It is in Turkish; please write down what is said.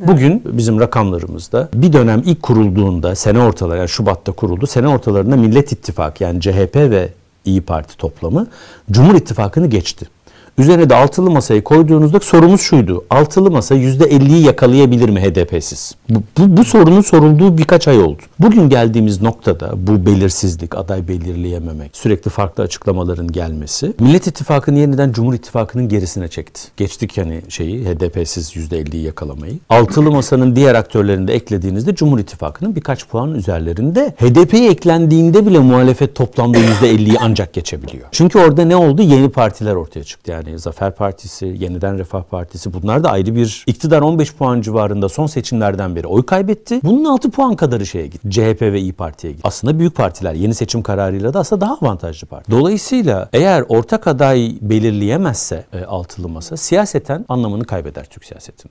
Bugün bizim rakamlarımızda bir dönem ilk kurulduğunda sene ortaları yani Şubat'ta kuruldu. Sene ortalarında Millet İttifakı yani CHP ve İyi Parti toplamı Cumhur İttifakı'nı geçti. Üzerine de altılı masayı koyduğunuzda sorumuz şuydu. Altılı masa %50'yi yakalayabilir mi HDP'siz? Bu, bu, bu sorunun sorulduğu birkaç ay oldu. Bugün geldiğimiz noktada bu belirsizlik, aday belirleyememek, sürekli farklı açıklamaların gelmesi Millet İttifakı'nı yeniden Cumhur İttifakı'nın gerisine çekti. Geçtik yani şeyi HDP'siz %50'yi yakalamayı. Altılı masanın diğer aktörlerini de eklediğinizde Cumhur İttifakı'nın birkaç puan üzerlerinde HDP'ye eklendiğinde bile muhalefet toplamda %50'yi ancak geçebiliyor. Çünkü orada ne oldu? Yeni partiler ortaya çıktı. Yani yani Zafer Partisi, Yeniden Refah Partisi bunlar da ayrı bir iktidar 15 puan civarında son seçimlerden beri oy kaybetti. Bunun 6 puan kadarı şeye gitti. CHP ve İyi Parti'ye gitti. Aslında büyük partiler yeni seçim kararıyla da aslında daha avantajlı parti. Dolayısıyla eğer ortak aday belirleyemezse e, altılı masa siyaseten anlamını kaybeder Türk siyasetinin.